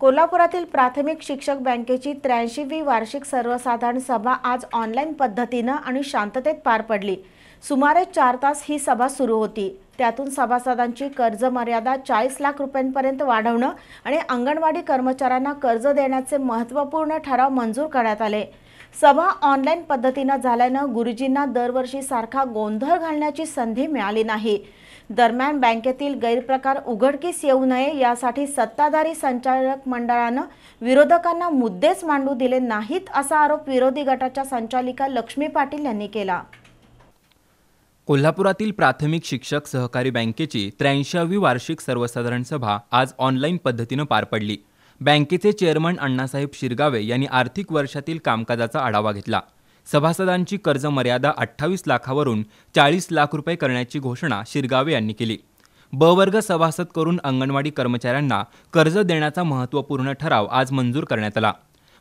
कोल्हापुरातील प्राथमिक शिक्षक बँकेची त्र्याऐंशीवी वार्षिक सर्वसाधारण सभा आज ऑनलाईन पद्धतीनं आणि शांततेत पार पडली सुमारे चार तास ही सभा सुरू होती त्यातून सभासदांची कर्ज मर्यादा चाळीस लाख रुपयांपर्यंत वाढवणं आणि अंगणवाडी कर्मचाऱ्यांना कर्ज देण्याचे महत्त्वपूर्ण ठराव मंजूर करण्यात आले सभा ऑनलाईन पद्धतीनं झाल्यानं गुरुजींना दरवर्षी सारखा गोंधळ घालण्याची संधी मिळाली नाही दरम्यान बँकेतील गैरप्रकार उघडकीस येऊ नये यासाठी सत्ताधारी संचालक मंडळानं विरोधकांना मुद्देच मांडू दिले नाहीत असा आरोप विरोधी गटाच्या संचालिका लक्ष्मी पाटील यांनी केला कोल्हापुरातील प्राथमिक शिक्षक सहकारी बँकेची त्र्याऐंशीवी वार्षिक सर्वसाधारण सभा आज ऑनलाईन पद्धतीनं पार पडली बँकेचे चेअरमन अण्णासाहेब शिरगावे यांनी आर्थिक वर्षातील कामकाजाचा आढावा घेतला सभासदांची कर्ज मर्यादा अठ्ठावीस लाखावरून चाळीस लाख रुपये करण्याची घोषणा शिरगावे यांनी केली ब वर्ग सभासद करून अंगणवाडी कर्मचाऱ्यांना कर्ज देण्याचा महत्त्वपूर्ण ठराव आज मंजूर करण्यात आला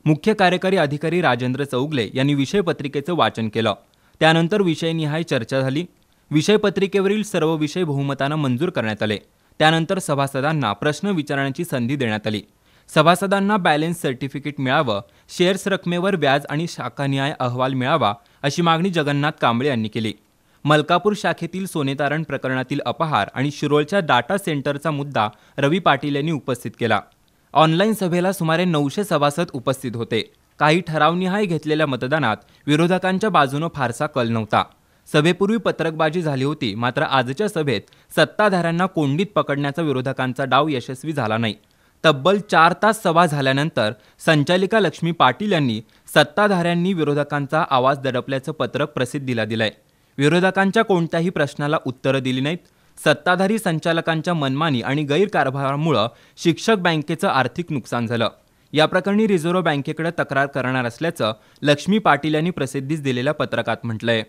मुख्य कार्यकारी अधिकारी राजेंद्र चौगले यांनी विषयपत्रिकेचं वाचन केलं त्यानंतर विषयनिहाय चर्चा झाली विषयपत्रिकेवरील सर्व विषय बहुमतानं मंजूर करण्यात आले त्यानंतर सभासदांना प्रश्न विचारण्याची संधी देण्यात आली सभासदांना बॅलेन्स सर्टिफिकेट मिळावं शेअर्स रकमेवर व्याज आणि शाखानिहाय अहवाल मिळावा अशी मागणी जगन्नाथ कांबळे यांनी केली मलकापूर शाखेतील सोनेतारण प्रकरणातील अपहार आणि शिरोळच्या डाटा सेंटरचा मुद्दा रवी पाटील यांनी उपस्थित केला ऑनलाईन सभेला सुमारे नऊशे सभासद उपस्थित होते काही ठरावनिहाय घेतलेल्या मतदानात विरोधकांच्या बाजूनं फारसा कल नव्हता सभेपूर्वी पत्रकबाजी झाली होती मात्र आजच्या सभेत सत्ताधाऱ्यांना कोंडीत पकडण्याचा विरोधकांचा डाव यशस्वी झाला नाही तब्बल चार तास सभा झाल्यानंतर संचालिका लक्ष्मी पाटील यांनी सत्ताधाऱ्यांनी विरोधकांचा आवाज दडपल्याचं पत्रक प्रसिद्धीला दिलंय विरोधकांच्या कोणत्याही प्रश्नाला उत्तरं दिली नाहीत सत्ताधारी संचालकांच्या मनमानी आणि गैरकारभारामुळं शिक्षक बँकेचं आर्थिक नुकसान झालं या प्रकरणी रिझर्व्ह बँकेकडे तक्रार करणार असल्याचं लक्ष्मी पाटील यांनी प्रसिद्धीस दिलेल्या पत्रकात म्हटलंय